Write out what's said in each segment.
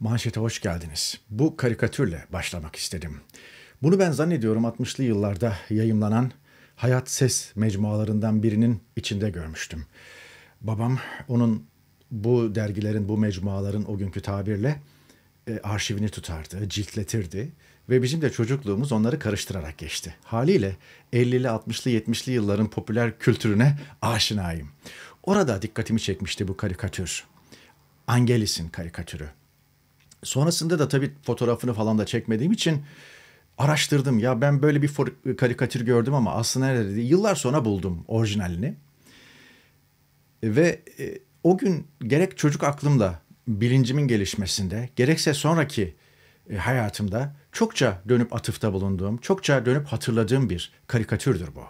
Manşete hoş geldiniz. Bu karikatürle başlamak istedim. Bunu ben zannediyorum 60'lı yıllarda yayımlanan Hayat Ses mecmualarından birinin içinde görmüştüm. Babam onun bu dergilerin, bu mecmuaların o günkü tabirle e, arşivini tutardı, ciltletirdi ve bizim de çocukluğumuz onları karıştırarak geçti. Haliyle 50'li, 60'lı, 70'li yılların popüler kültürüne aşinayım. Orada dikkatimi çekmişti bu karikatür. Angelis'in karikatürü. Sonrasında da tabii fotoğrafını falan da çekmediğim için araştırdım. Ya ben böyle bir karikatür gördüm ama aslında nerede? Yıllar sonra buldum orijinalini. Ve e, o gün gerek çocuk aklımla bilincimin gelişmesinde gerekse sonraki e, hayatımda çokça dönüp atıfta bulunduğum, çokça dönüp hatırladığım bir karikatürdür bu.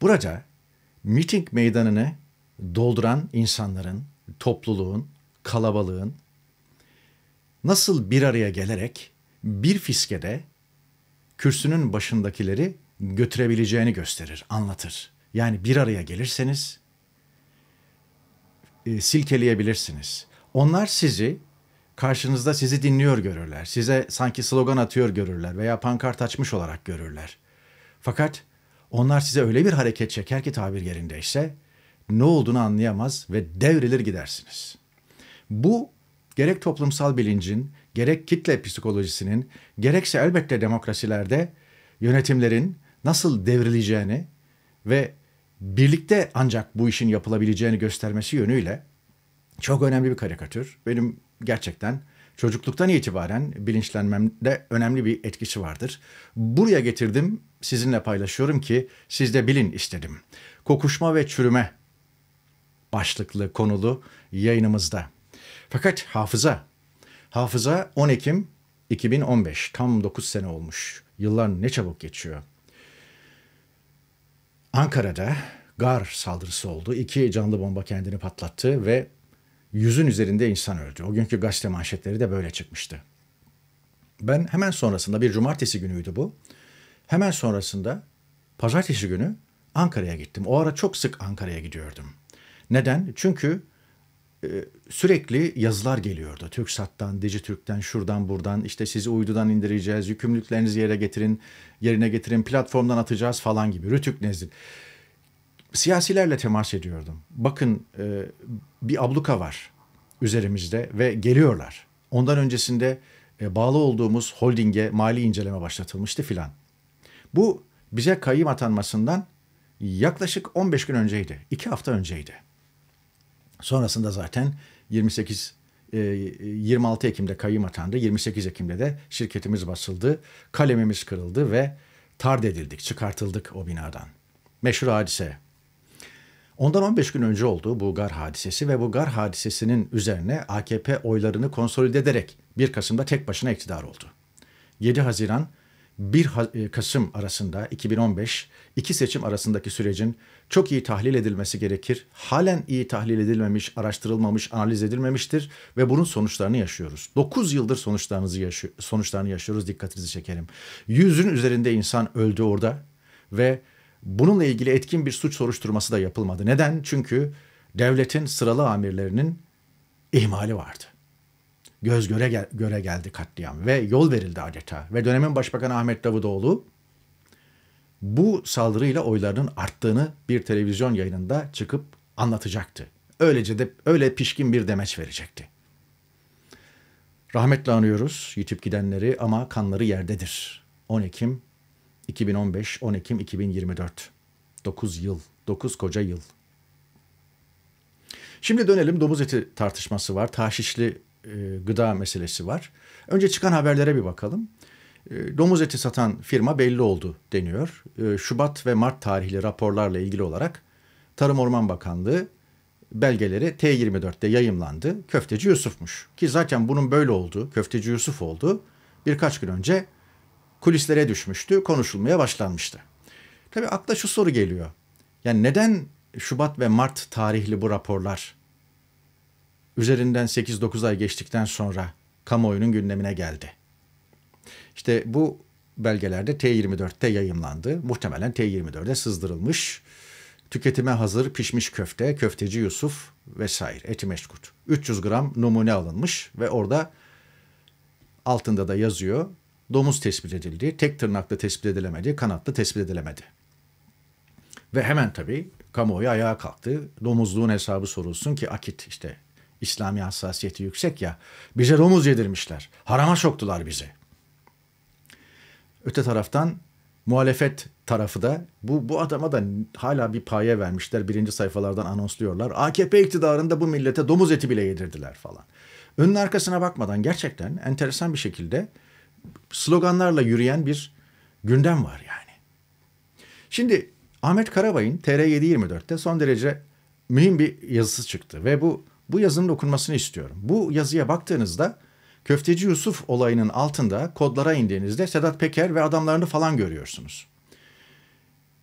Burada miting meydanını dolduran insanların, topluluğun, kalabalığın nasıl bir araya gelerek bir fiskede kürsünün başındakileri götürebileceğini gösterir, anlatır. Yani bir araya gelirseniz e, silkeleyebilirsiniz. Onlar sizi karşınızda sizi dinliyor görürler. Size sanki slogan atıyor görürler veya pankart açmış olarak görürler. Fakat onlar size öyle bir hareket çeker ki tabir yerindeyse ne olduğunu anlayamaz ve devrilir gidersiniz. Bu gerek toplumsal bilincin, gerek kitle psikolojisinin, gerekse elbette demokrasilerde yönetimlerin nasıl devrileceğini ve birlikte ancak bu işin yapılabileceğini göstermesi yönüyle çok önemli bir karikatür. Benim gerçekten çocukluktan itibaren bilinçlenmemde önemli bir etkisi vardır. Buraya getirdim, sizinle paylaşıyorum ki siz de bilin istedim. Kokuşma ve çürüme başlıklı konulu yayınımızda. Fakat hafıza. Hafıza 10 Ekim 2015. Tam 9 sene olmuş. Yıllar ne çabuk geçiyor. Ankara'da gar saldırısı oldu. İki canlı bomba kendini patlattı ve yüzün üzerinde insan öldü. O günkü gazete manşetleri de böyle çıkmıştı. Ben hemen sonrasında bir cumartesi günüydü bu. Hemen sonrasında pazartesi günü Ankara'ya gittim. O ara çok sık Ankara'ya gidiyordum. Neden? Çünkü ee, sürekli yazılar geliyordu. TürkSat'tan, Dijitürk'ten, şuradan buradan işte sizi uydudan indireceğiz, yükümlülüklerinizi yere getirin, yerine getirin, platformdan atacağız falan gibi. Rütük nezdin. Siyasilerle temas ediyordum. Bakın e, bir abluka var üzerimizde ve geliyorlar. Ondan öncesinde e, bağlı olduğumuz holdinge mali inceleme başlatılmıştı filan. Bu bize kayyım atanmasından yaklaşık 15 gün önceydi. 2 hafta önceydi. Sonrasında zaten 28 26 e, Ekim'de kayyum atandı. 28 Ekim'de de şirketimiz basıldı. Kalemimiz kırıldı ve tard edildik, çıkartıldık o binadan. Meşhur hadise. Ondan 15 gün önce oldu bu gar hadisesi ve bu gar hadisesinin üzerine AKP oylarını konsolide ederek 1 Kasım'da tek başına iktidar oldu. 7 Haziran 1 e, Kasım arasında 2015 iki seçim arasındaki sürecin çok iyi tahlil edilmesi gerekir. Halen iyi tahlil edilmemiş, araştırılmamış, analiz edilmemiştir ve bunun sonuçlarını yaşıyoruz. 9 yıldır sonuçlarınızı yaşıyor, sonuçlarını yaşıyoruz dikkatinizi çekerim. Yüzün üzerinde insan öldü orada ve bununla ilgili etkin bir suç soruşturması da yapılmadı. Neden? Çünkü devletin sıralı amirlerinin ihmali vardı göz göre gel göre geldi katliam ve yol verildi adeta. Ve dönemin başbakanı Ahmet Davutoğlu bu saldırıyla oylarının arttığını bir televizyon yayınında çıkıp anlatacaktı. Öylece de öyle pişkin bir demeç verecekti. Rahmetle anıyoruz yitip gidenleri ama kanları yerdedir. 10 Ekim 2015, 10 Ekim 2024. 9 yıl, 9 koca yıl. Şimdi dönelim domuz eti tartışması var. Taşişli e, gıda meselesi var. Önce çıkan haberlere bir bakalım. E, domuz eti satan firma belli oldu deniyor. E, Şubat ve Mart tarihli raporlarla ilgili olarak Tarım Orman Bakanlığı belgeleri T24'te yayımlandı. Köfteci Yusuf'muş. Ki zaten bunun böyle oldu. Köfteci Yusuf oldu. Birkaç gün önce kulislere düşmüştü, konuşulmaya başlanmıştı. Tabii akla şu soru geliyor. Yani neden Şubat ve Mart tarihli bu raporlar üzerinden 8-9 ay geçtikten sonra kamuoyunun gündemine geldi. İşte bu belgelerde T24'te yayımlandı. Muhtemelen T24'e sızdırılmış. Tüketime hazır pişmiş köfte, köfteci Yusuf vesaire, eti meşkut. 300 gram numune alınmış ve orada altında da yazıyor. Domuz tespit edildi, tek tırnaklı tespit edilemedi, kanatlı tespit edilemedi. Ve hemen tabii kamuoyu ayağa kalktı. Domuzluğun hesabı sorulsun ki akit işte İslami hassasiyeti yüksek ya. Bize domuz yedirmişler. Harama soktular bizi. Öte taraftan muhalefet tarafı da bu, bu adama da hala bir paye vermişler. Birinci sayfalardan anonsluyorlar. AKP iktidarında bu millete domuz eti bile yedirdiler falan. Önün arkasına bakmadan gerçekten enteresan bir şekilde sloganlarla yürüyen bir gündem var yani. Şimdi Ahmet Karabay'ın TR724'te son derece mühim bir yazısı çıktı ve bu bu yazının okunmasını istiyorum. Bu yazıya baktığınızda Köfteci Yusuf olayının altında kodlara indiğinizde Sedat Peker ve adamlarını falan görüyorsunuz.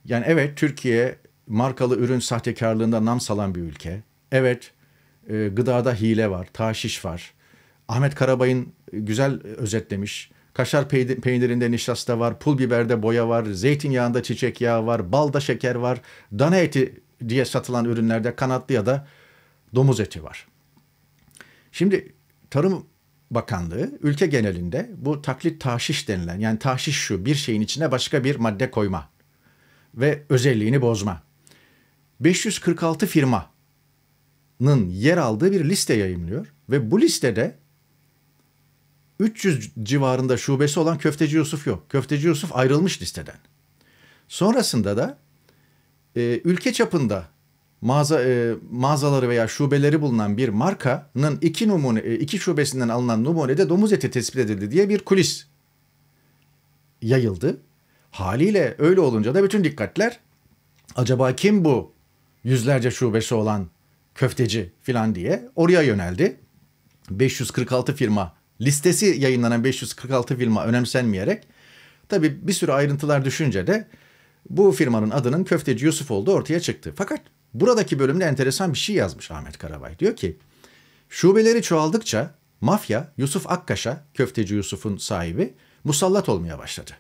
Yani evet Türkiye markalı ürün sahtekarlığında nam salan bir ülke. Evet e, gıdada hile var, taşiş var. Ahmet Karabay'ın e, güzel özetlemiş. Kaşar peynirinde nişasta var, pul biberde boya var, zeytinyağında çiçek yağı var, balda şeker var, dana eti diye satılan ürünlerde kanatlı ya da domuz eti var. Şimdi Tarım Bakanlığı ülke genelinde bu taklit tahşiş denilen yani tahşiş şu bir şeyin içine başka bir madde koyma ve özelliğini bozma. 546 firmanın yer aldığı bir liste yayımlıyor ve bu listede 300 civarında şubesi olan Köfteci Yusuf yok. Köfteci Yusuf ayrılmış listeden. Sonrasında da e, ülke çapında mağaza e, mağazaları veya şubeleri bulunan bir markanın iki numune e, iki şubesinden alınan numunede domuz eti tespit edildi diye bir kulis yayıldı. Haliyle öyle olunca da bütün dikkatler acaba kim bu yüzlerce şubesi olan köfteci filan diye oraya yöneldi. 546 firma listesi yayınlanan 546 firma önemsenmeyerek tabi bir sürü ayrıntılar düşünce de bu firmanın adının Köfteci Yusuf olduğu ortaya çıktı. Fakat Buradaki bölümde enteresan bir şey yazmış Ahmet Karabay. Diyor ki şubeleri çoğaldıkça mafya Yusuf Akkaş'a, köfteci Yusuf'un sahibi, musallat olmaya başladı.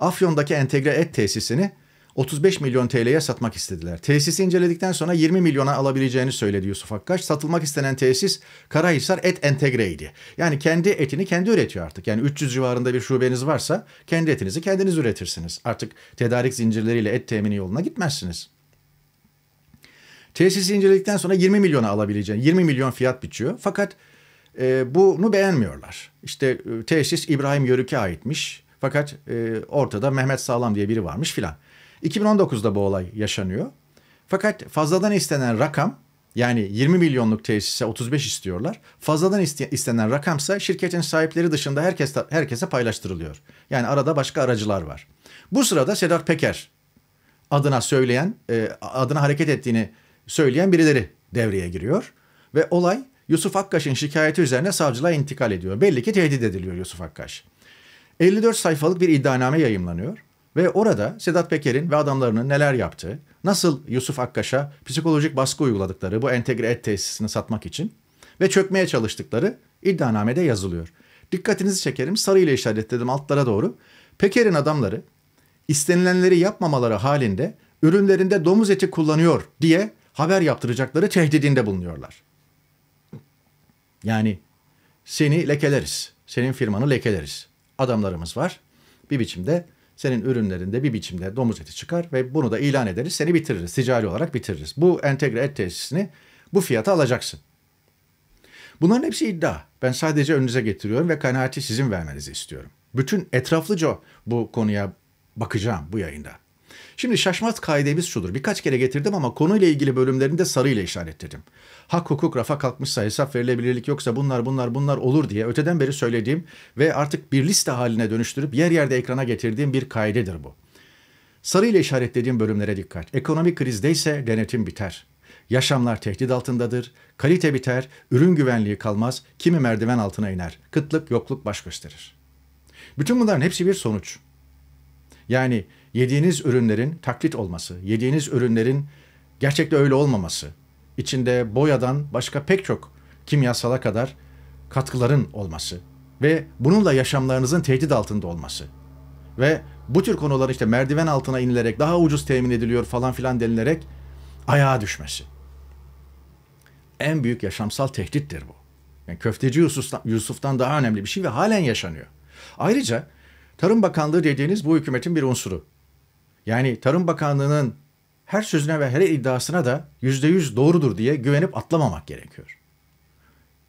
Afyon'daki entegre et tesisini 35 milyon TL'ye satmak istediler. Tesisi inceledikten sonra 20 milyona alabileceğini söyledi Yusuf Akkaş. Satılmak istenen tesis Karahisar Et Entegre'ydi. Yani kendi etini kendi üretiyor artık. Yani 300 civarında bir şubeniz varsa kendi etinizi kendiniz üretirsiniz. Artık tedarik zincirleriyle et temini yoluna gitmezsiniz. Tesisi inceledikten sonra 20 milyona alabileceğin 20 milyon fiyat biçiyor. Fakat e, bunu beğenmiyorlar. İşte e, tesis İbrahim Yörük'e aitmiş. Fakat e, ortada Mehmet Sağlam diye biri varmış filan. 2019'da bu olay yaşanıyor. Fakat fazladan istenen rakam yani 20 milyonluk tesise 35 istiyorlar. Fazladan iste, istenen rakamsa şirketin sahipleri dışında herkes, herkese paylaştırılıyor. Yani arada başka aracılar var. Bu sırada Sedat Peker adına söyleyen, e, adına hareket ettiğini söyleyen birileri devreye giriyor ve olay Yusuf Akkaş'ın şikayeti üzerine savcılığa intikal ediyor. Belli ki tehdit ediliyor Yusuf Akkaş. 54 sayfalık bir iddianame yayımlanıyor ve orada Sedat Peker'in ve adamlarının neler yaptığı, nasıl Yusuf Akkaş'a psikolojik baskı uyguladıkları bu entegre et tesisini satmak için ve çökmeye çalıştıkları iddianamede yazılıyor. Dikkatinizi çekerim sarı ile işaretledim altlara doğru. Peker'in adamları istenilenleri yapmamaları halinde ürünlerinde domuz eti kullanıyor diye haber yaptıracakları tehdidinde bulunuyorlar. Yani seni lekeleriz. Senin firmanı lekeleriz. Adamlarımız var. Bir biçimde senin ürünlerinde bir biçimde domuz eti çıkar ve bunu da ilan ederiz. Seni bitiririz. Ticari olarak bitiririz. Bu entegre et tesisini bu fiyata alacaksın. Bunların hepsi iddia. Ben sadece önünüze getiriyorum ve kanaati sizin vermenizi istiyorum. Bütün etraflıca bu konuya bakacağım bu yayında. Şimdi şaşmaz kaidemiz şudur. Birkaç kere getirdim ama konuyla ilgili bölümlerinde sarıyla işaretledim. Hak hukuk rafa kalkmışsa hesap verilebilirlik yoksa bunlar bunlar bunlar olur diye öteden beri söylediğim ve artık bir liste haline dönüştürüp yer yerde ekrana getirdiğim bir kaidedir bu. Sarıyla işaretlediğim bölümlere dikkat. Ekonomik krizdeyse denetim biter. Yaşamlar tehdit altındadır. Kalite biter, ürün güvenliği kalmaz, kimi merdiven altına iner. Kıtlık, yokluk baş gösterir. Bütün bunların hepsi bir sonuç. Yani yediğiniz ürünlerin taklit olması, yediğiniz ürünlerin gerçekte öyle olmaması, içinde boyadan başka pek çok kimyasala kadar katkıların olması ve bununla yaşamlarınızın tehdit altında olması ve bu tür konular işte merdiven altına inilerek daha ucuz temin ediliyor falan filan denilerek ayağa düşmesi. En büyük yaşamsal tehdittir bu. Yani köfteci Yusuf'tan, Yusuf'tan daha önemli bir şey ve halen yaşanıyor. Ayrıca Tarım Bakanlığı dediğiniz bu hükümetin bir unsuru. Yani Tarım Bakanlığı'nın her sözüne ve her iddiasına da yüzde yüz doğrudur diye güvenip atlamamak gerekiyor.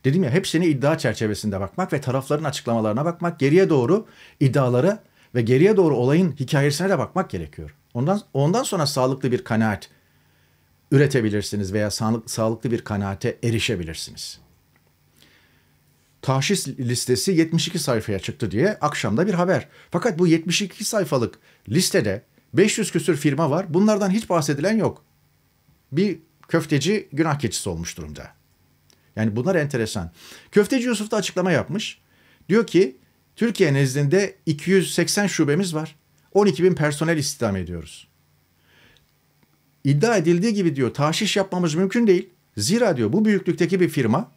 Dedim ya hepsini iddia çerçevesinde bakmak ve tarafların açıklamalarına bakmak, geriye doğru iddialara ve geriye doğru olayın hikayesine de bakmak gerekiyor. Ondan ondan sonra sağlıklı bir kanaat üretebilirsiniz veya sağlık, sağlıklı bir kanaate erişebilirsiniz. Tahşis listesi 72 sayfaya çıktı diye akşamda bir haber. Fakat bu 72 sayfalık listede 500 küsür firma var. Bunlardan hiç bahsedilen yok. Bir köfteci günah keçisi olmuş durumda. Yani bunlar enteresan. Köfteci Yusuf da açıklama yapmış. Diyor ki Türkiye nezdinde 280 şubemiz var. 12 bin personel istihdam ediyoruz. İddia edildiği gibi diyor tahşiş yapmamız mümkün değil. Zira diyor bu büyüklükteki bir firma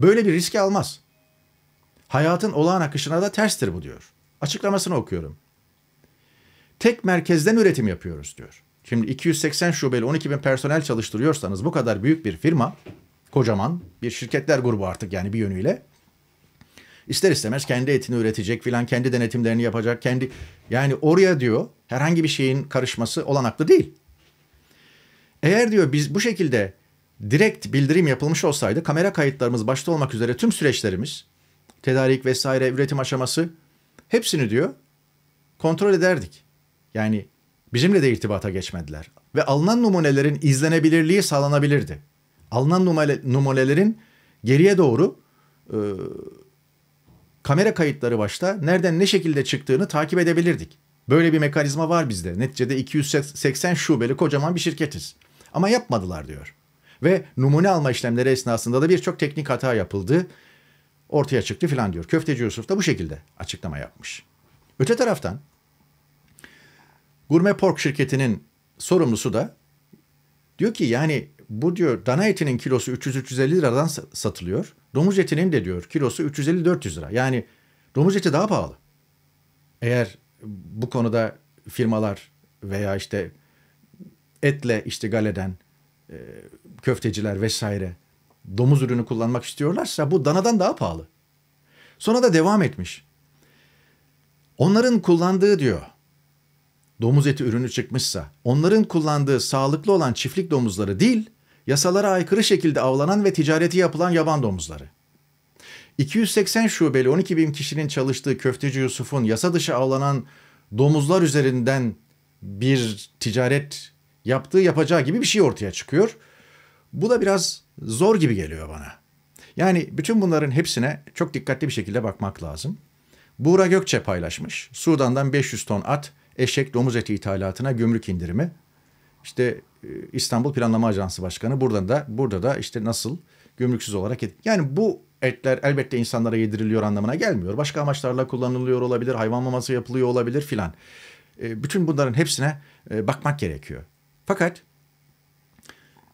böyle bir riski almaz. Hayatın olağan akışına da terstir bu diyor. Açıklamasını okuyorum tek merkezden üretim yapıyoruz diyor. Şimdi 280 şubeli 12 bin personel çalıştırıyorsanız bu kadar büyük bir firma, kocaman bir şirketler grubu artık yani bir yönüyle. İster istemez kendi etini üretecek filan, kendi denetimlerini yapacak, kendi... Yani oraya diyor herhangi bir şeyin karışması olanaklı değil. Eğer diyor biz bu şekilde direkt bildirim yapılmış olsaydı kamera kayıtlarımız başta olmak üzere tüm süreçlerimiz, tedarik vesaire, üretim aşaması hepsini diyor kontrol ederdik. Yani bizimle de irtibata geçmediler. Ve alınan numunelerin izlenebilirliği sağlanabilirdi. Alınan numunelerin geriye doğru e, kamera kayıtları başta nereden ne şekilde çıktığını takip edebilirdik. Böyle bir mekanizma var bizde. Neticede 280 şubeli kocaman bir şirketiz. Ama yapmadılar diyor. Ve numune alma işlemleri esnasında da birçok teknik hata yapıldı. Ortaya çıktı filan diyor. Köfteci Yusuf da bu şekilde açıklama yapmış. Öte taraftan Gurme Pork şirketinin sorumlusu da diyor ki yani bu diyor dana etinin kilosu 300-350 liradan satılıyor. Domuz etinin de diyor kilosu 350-400 lira. Yani domuz eti daha pahalı. Eğer bu konuda firmalar veya işte etle işte galeden e, köfteciler vesaire domuz ürünü kullanmak istiyorlarsa bu danadan daha pahalı. Sonra da devam etmiş. Onların kullandığı diyor domuz eti ürünü çıkmışsa onların kullandığı sağlıklı olan çiftlik domuzları değil, yasalara aykırı şekilde avlanan ve ticareti yapılan yaban domuzları. 280 şubeli 12 bin kişinin çalıştığı Köfteci Yusuf'un yasa dışı avlanan domuzlar üzerinden bir ticaret yaptığı yapacağı gibi bir şey ortaya çıkıyor. Bu da biraz zor gibi geliyor bana. Yani bütün bunların hepsine çok dikkatli bir şekilde bakmak lazım. Buğra Gökçe paylaşmış. Sudan'dan 500 ton at, eşek domuz eti ithalatına gümrük indirimi. İşte e, İstanbul Planlama Ajansı Başkanı buradan da burada da işte nasıl gümrüksüz olarak et. Yani bu etler elbette insanlara yediriliyor anlamına gelmiyor. Başka amaçlarla kullanılıyor olabilir, hayvan maması yapılıyor olabilir filan. E, bütün bunların hepsine e, bakmak gerekiyor. Fakat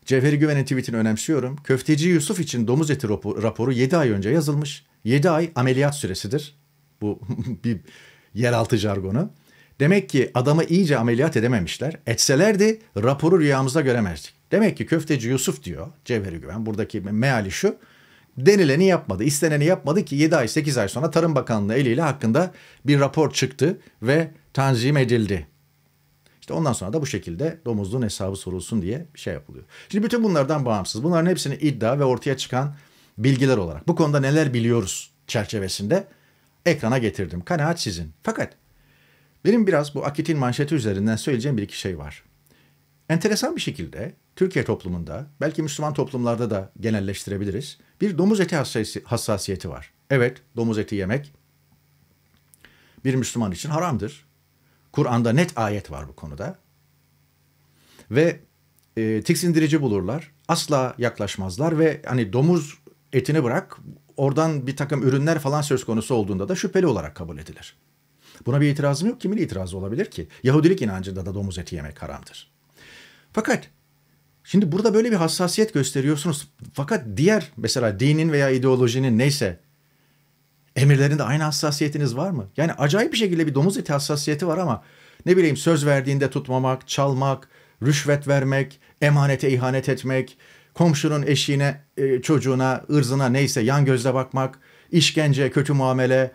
Cevheri Güven'in tweetini önemsiyorum. Köfteci Yusuf için domuz eti raporu 7 ay önce yazılmış. 7 ay ameliyat süresidir. Bu bir yeraltı jargonu. Demek ki adamı iyice ameliyat edememişler. Etselerdi raporu rüyamızda göremezdik. Demek ki köfteci Yusuf diyor Cevheri Güven buradaki meali şu. Denileni yapmadı, isteneni yapmadı ki 7 ay 8 ay sonra Tarım Bakanlığı eliyle hakkında bir rapor çıktı ve tanzim edildi. İşte ondan sonra da bu şekilde domuzluğun hesabı sorulsun diye bir şey yapılıyor. Şimdi bütün bunlardan bağımsız. Bunların hepsini iddia ve ortaya çıkan bilgiler olarak bu konuda neler biliyoruz çerçevesinde ekrana getirdim. Kanaat sizin. Fakat benim biraz bu akitin manşeti üzerinden söyleyeceğim bir iki şey var. Enteresan bir şekilde Türkiye toplumunda, belki Müslüman toplumlarda da genelleştirebiliriz, bir domuz eti hassasiyeti var. Evet, domuz eti yemek bir Müslüman için haramdır. Kur'an'da net ayet var bu konuda. Ve e, tiksindirici bulurlar. Asla yaklaşmazlar ve hani domuz etini bırak, oradan bir takım ürünler falan söz konusu olduğunda da şüpheli olarak kabul edilir. Buna bir itirazım yok. Kimin itirazı olabilir ki? Yahudilik inancında da domuz eti yemek haramdır. Fakat şimdi burada böyle bir hassasiyet gösteriyorsunuz. Fakat diğer mesela dinin veya ideolojinin neyse emirlerinde aynı hassasiyetiniz var mı? Yani acayip bir şekilde bir domuz eti hassasiyeti var ama ne bileyim söz verdiğinde tutmamak, çalmak, rüşvet vermek, emanete ihanet etmek, komşunun eşine, e, çocuğuna, ırzına neyse yan gözle bakmak, işkence, kötü muamele,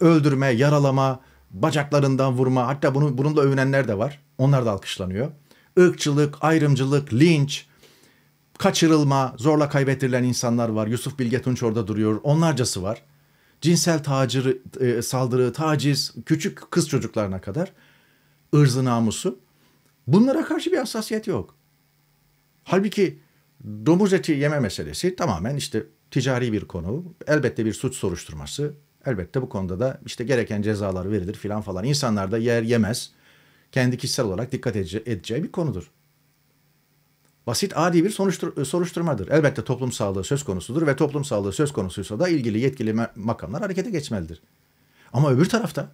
öldürme, yaralama, bacaklarından vurma hatta bunu, bununla övünenler de var. Onlar da alkışlanıyor. Irkçılık, ayrımcılık, linç, kaçırılma, zorla kaybettirilen insanlar var. Yusuf Bilge Tunç orada duruyor. Onlarcası var. Cinsel tacir e, saldırı, taciz, küçük kız çocuklarına kadar ırzı namusu. Bunlara karşı bir hassasiyet yok. Halbuki domuz eti yeme meselesi tamamen işte ticari bir konu. Elbette bir suç soruşturması, Elbette bu konuda da işte gereken cezalar verilir filan falan. İnsanlar da yer yemez. Kendi kişisel olarak dikkat edeceği bir konudur. Basit adi bir soruştur soruşturmadır. Elbette toplum sağlığı söz konusudur ve toplum sağlığı söz konusuysa da ilgili yetkili makamlar harekete geçmelidir. Ama öbür tarafta,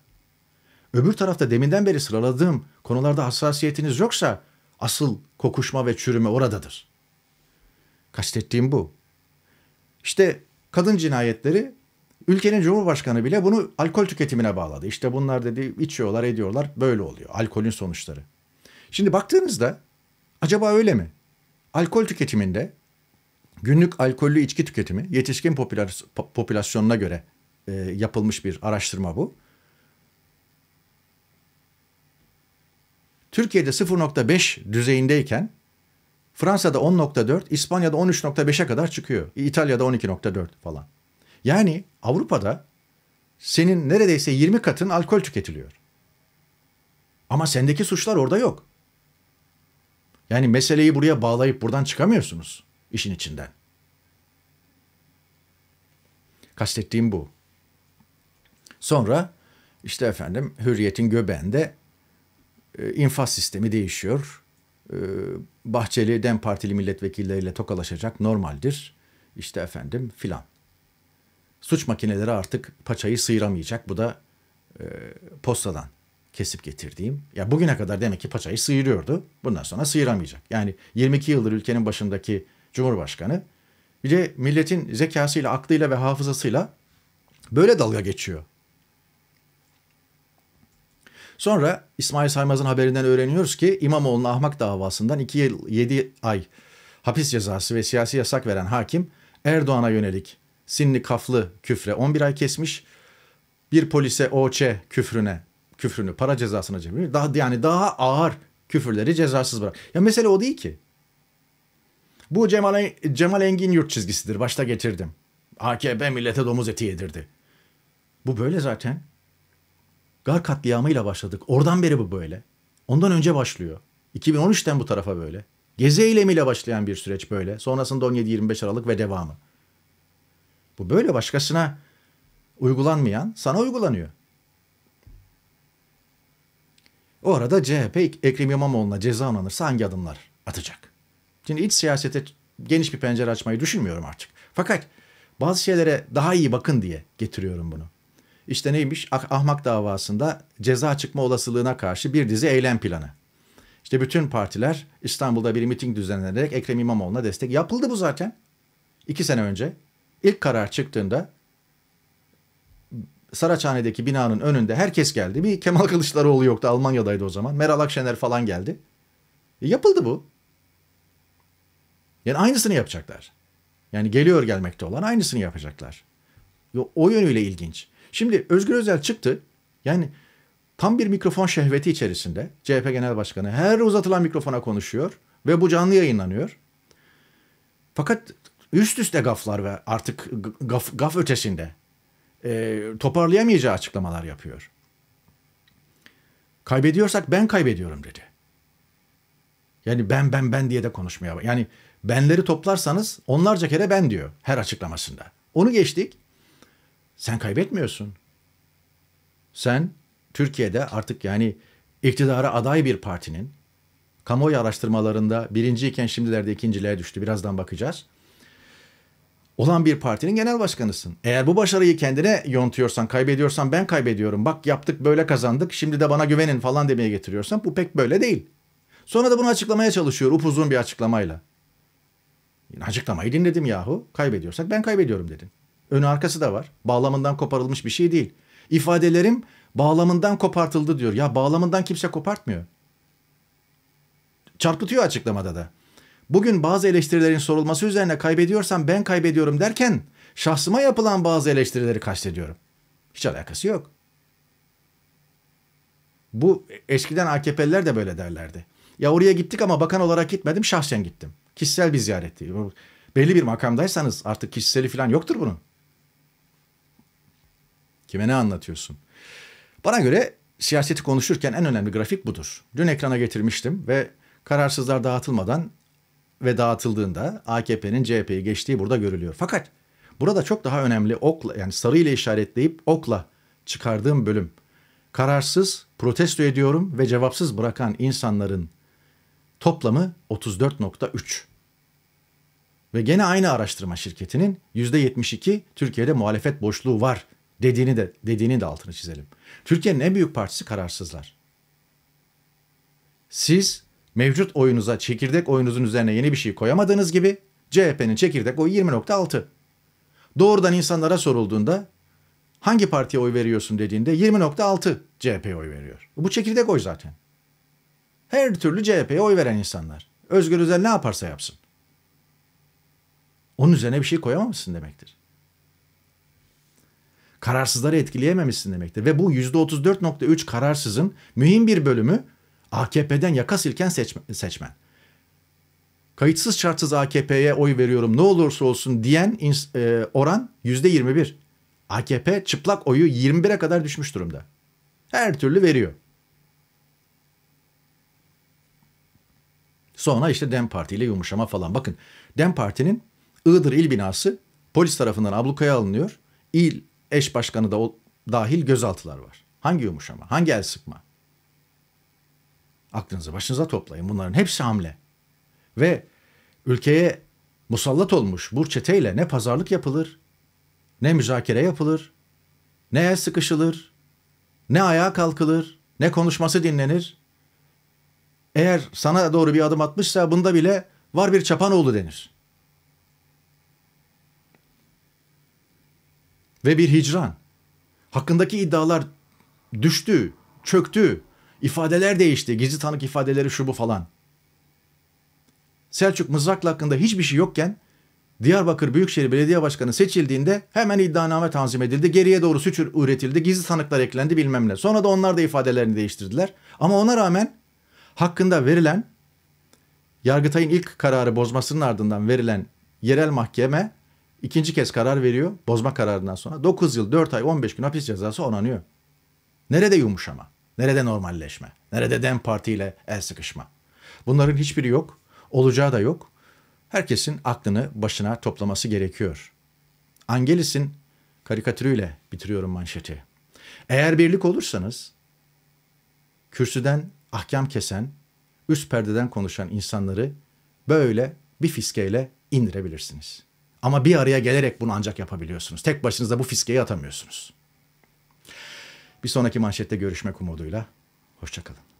öbür tarafta deminden beri sıraladığım konularda hassasiyetiniz yoksa asıl kokuşma ve çürüme oradadır. Kastettiğim bu. İşte kadın cinayetleri Ülkenin cumhurbaşkanı bile bunu alkol tüketimine bağladı. İşte bunlar dedi içiyorlar ediyorlar böyle oluyor alkolün sonuçları. Şimdi baktığınızda acaba öyle mi? Alkol tüketiminde günlük alkollü içki tüketimi yetişkin popülasyonuna göre e, yapılmış bir araştırma bu. Türkiye'de 0.5 düzeyindeyken Fransa'da 10.4, İspanya'da 13.5'e kadar çıkıyor. İtalya'da 12.4 falan. Yani Avrupa'da senin neredeyse 20 katın alkol tüketiliyor. Ama sendeki suçlar orada yok. Yani meseleyi buraya bağlayıp buradan çıkamıyorsunuz işin içinden. Kastettiğim bu. Sonra işte efendim hürriyetin göbeğinde e, infaz sistemi değişiyor. E, Bahçeli Dem Partili milletvekilleriyle tokalaşacak normaldir. İşte efendim filan. Suç makineleri artık paçayı sıyıramayacak. Bu da e, postadan kesip getirdiğim. Ya bugüne kadar demek ki paçayı sıyırıyordu. Bundan sonra sıyıramayacak. Yani 22 yıldır ülkenin başındaki Cumhurbaşkanı bir de milletin zekasıyla, aklıyla ve hafızasıyla böyle dalga geçiyor. Sonra İsmail Saymaz'ın haberinden öğreniyoruz ki İmamoğlu'nun ahmak davasından 2 yıl 7 ay hapis cezası ve siyasi yasak veren hakim Erdoğan'a yönelik Sinli kaflı küfre 11 ay kesmiş. Bir polise OÇ küfrüne küfrünü para cezasına cebir. Daha yani daha ağır küfürleri cezasız bırak. Ya mesele o değil ki. Bu Cemal, Cemal Engin yurt çizgisidir. Başta getirdim. AKP millete domuz eti yedirdi. Bu böyle zaten. Gar katliamıyla başladık. Oradan beri bu böyle. Ondan önce başlıyor. 2013'ten bu tarafa böyle. Gezi eylemiyle başlayan bir süreç böyle. Sonrasında 17-25 Aralık ve devamı. Bu böyle başkasına uygulanmayan sana uygulanıyor. O arada CHP Ekrem İmamoğlu'na ceza onanırsa hangi adımlar atacak? Şimdi iç siyasete geniş bir pencere açmayı düşünmüyorum artık. Fakat bazı şeylere daha iyi bakın diye getiriyorum bunu. İşte neymiş? Ahmak davasında ceza çıkma olasılığına karşı bir dizi eylem planı. İşte bütün partiler İstanbul'da bir miting düzenlenerek Ekrem İmamoğlu'na destek yapıldı bu zaten. İki sene önce İlk karar çıktığında Saraçhane'deki binanın önünde herkes geldi. Bir Kemal Kılıçdaroğlu yoktu Almanya'daydı o zaman. Meral Akşener falan geldi. E yapıldı bu. Yani aynısını yapacaklar. Yani geliyor gelmekte olan aynısını yapacaklar. Yo, o yönüyle ilginç. Şimdi Özgür Özel çıktı. Yani tam bir mikrofon şehveti içerisinde CHP Genel Başkanı her uzatılan mikrofona konuşuyor ve bu canlı yayınlanıyor. Fakat Üst üste gaflar ve artık gaf, gaf ötesinde e, toparlayamayacağı açıklamalar yapıyor. Kaybediyorsak ben kaybediyorum dedi. Yani ben ben ben diye de konuşmaya yani benleri toplarsanız onlarca kere ben diyor her açıklamasında. Onu geçtik. Sen kaybetmiyorsun. Sen Türkiye'de artık yani iktidara aday bir partinin kamuoyu araştırmalarında birinciyken şimdilerde ikinciliğe düştü. Birazdan bakacağız olan bir partinin genel başkanısın. Eğer bu başarıyı kendine yontuyorsan, kaybediyorsan ben kaybediyorum. Bak yaptık böyle kazandık. Şimdi de bana güvenin falan demeye getiriyorsan bu pek böyle değil. Sonra da bunu açıklamaya çalışıyor upuzun bir açıklamayla. Yine açıklamayı dinledim yahu. Kaybediyorsak ben kaybediyorum dedin. Önü arkası da var. Bağlamından koparılmış bir şey değil. İfadelerim bağlamından kopartıldı diyor. Ya bağlamından kimse kopartmıyor. Çarpıtıyor açıklamada da bugün bazı eleştirilerin sorulması üzerine kaybediyorsam ben kaybediyorum derken şahsıma yapılan bazı eleştirileri kastediyorum. Hiç alakası yok. Bu eskiden AKP'liler de böyle derlerdi. Ya oraya gittik ama bakan olarak gitmedim şahsen gittim. Kişisel bir ziyaretti. Belli bir makamdaysanız artık kişiseli falan yoktur bunun. Kime ne anlatıyorsun? Bana göre siyaseti konuşurken en önemli grafik budur. Dün ekrana getirmiştim ve kararsızlar dağıtılmadan ve dağıtıldığında AKP'nin CHP'yi geçtiği burada görülüyor. Fakat burada çok daha önemli okla yani sarı ile işaretleyip okla çıkardığım bölüm. Kararsız, protesto ediyorum ve cevapsız bırakan insanların toplamı 34.3. Ve gene aynı araştırma şirketinin %72 Türkiye'de muhalefet boşluğu var dediğini de dediğini de altını çizelim. Türkiye'nin en büyük partisi kararsızlar. Siz Mevcut oyunuza çekirdek oyunuzun üzerine yeni bir şey koyamadığınız gibi CHP'nin çekirdek oyu 20.6. Doğrudan insanlara sorulduğunda hangi partiye oy veriyorsun dediğinde 20.6 CHP'ye oy veriyor. Bu çekirdek oy zaten. Her türlü CHP'ye oy veren insanlar. Özgür Özel ne yaparsa yapsın. Onun üzerine bir şey koyamamışsın demektir. Kararsızları etkileyememişsin demektir. Ve bu %34.3 kararsızın mühim bir bölümü AKP'den yaka silken seçmen. Kayıtsız şartsız AKP'ye oy veriyorum ne olursa olsun diyen e, oran %21. AKP çıplak oyu 21'e kadar düşmüş durumda. Her türlü veriyor. Sonra işte Dem Parti ile yumuşama falan. Bakın Dem Parti'nin Iğdır il binası polis tarafından ablukaya alınıyor. İl eş başkanı da o, dahil gözaltılar var. Hangi yumuşama? Hangi el sıkma? Aklınızı başınıza toplayın. Bunların hepsi hamle. Ve ülkeye musallat olmuş bu çeteyle ne pazarlık yapılır, ne müzakere yapılır, ne el sıkışılır, ne ayağa kalkılır, ne konuşması dinlenir. Eğer sana doğru bir adım atmışsa bunda bile var bir çapan oğlu denir. Ve bir hicran. Hakkındaki iddialar düştü, çöktü, İfadeler değişti. Gizli tanık ifadeleri şu bu falan. Selçuk Mızraklı hakkında hiçbir şey yokken Diyarbakır Büyükşehir Belediye Başkanı seçildiğinde hemen iddianame tanzim edildi. Geriye doğru suç üretildi. Gizli tanıklar eklendi bilmem ne. Sonra da onlar da ifadelerini değiştirdiler. Ama ona rağmen hakkında verilen Yargıtay'ın ilk kararı bozmasının ardından verilen yerel mahkeme ikinci kez karar veriyor. Bozma kararından sonra 9 yıl 4 ay 15 gün hapis cezası onanıyor. Nerede yumuşama? Nerede normalleşme? Nerede Dem Parti ile el sıkışma? Bunların hiçbiri yok. Olacağı da yok. Herkesin aklını başına toplaması gerekiyor. Angelis'in karikatürüyle bitiriyorum manşeti. Eğer birlik olursanız kürsüden ahkam kesen, üst perdeden konuşan insanları böyle bir fiskeyle indirebilirsiniz. Ama bir araya gelerek bunu ancak yapabiliyorsunuz. Tek başınıza bu fiskeyi atamıyorsunuz. Bir sonraki manşette görüşmek umuduyla. Hoşçakalın.